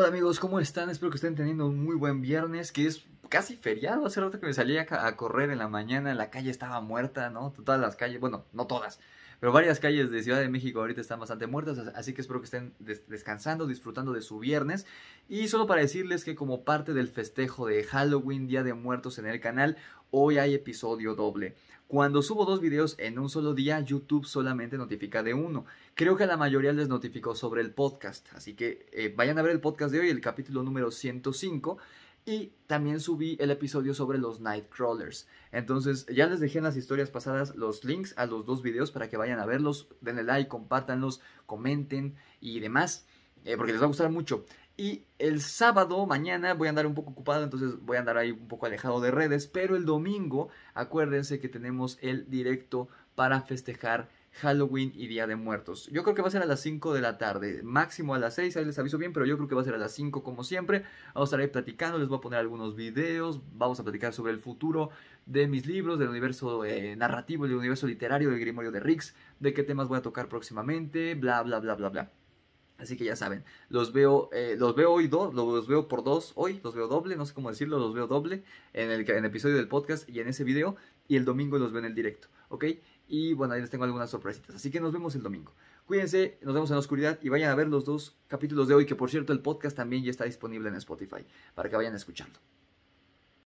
Hola amigos, ¿cómo están? Espero que estén teniendo un muy buen viernes, que es casi feriado. Hace rato que me salí a, correr en la mañana, la calle estaba muerta, ¿no? Todas las calles, bueno, no todas, pero varias calles de Ciudad de México ahorita están bastante muertas, así que espero que estén descansando, disfrutando de su viernes. Y solo para decirles que como parte del festejo de Halloween, Día de Muertos en el canal, hoy hay episodio doble. Cuando subo dos videos en un solo día, YouTube solamente notifica de uno. Creo que a la mayoría les notificó sobre el podcast, así que eh, vayan a ver el podcast de hoy, el capítulo número 105. Y también subí el episodio sobre los Nightcrawlers. Entonces, ya les dejé en las historias pasadas los links a los dos videos para que vayan a verlos. Denle like, compártanlos, comenten y demás. Eh, porque les va a gustar mucho. Y el sábado, mañana, voy a andar un poco ocupado, entonces voy a andar ahí un poco alejado de redes. Pero el domingo, acuérdense que tenemos el directo para festejar Halloween y Día de Muertos. Yo creo que va a ser a las 5 de la tarde, máximo a las 6, ahí les aviso bien, pero yo creo que va a ser a las 5 como siempre. Vamos a estar ahí platicando, les voy a poner algunos videos, vamos a platicar sobre el futuro de mis libros, del universo eh, narrativo, del universo literario, del Grimorio de Riggs, de qué temas voy a tocar próximamente, bla, bla, bla, bla, bla. Así que ya saben, los veo, eh, los veo hoy dos, los veo por dos hoy, los veo doble, no sé cómo decirlo, los veo doble en el, en episodio del podcast y en ese video. Y el domingo los veo en el directo, ¿ok? Y bueno, ahí les tengo algunas sorpresitas. Así que nos vemos el domingo. Cuídense, nos vemos en la oscuridad y vayan a ver los dos capítulos de hoy, que por cierto el podcast también ya está disponible en Spotify, para que vayan escuchando.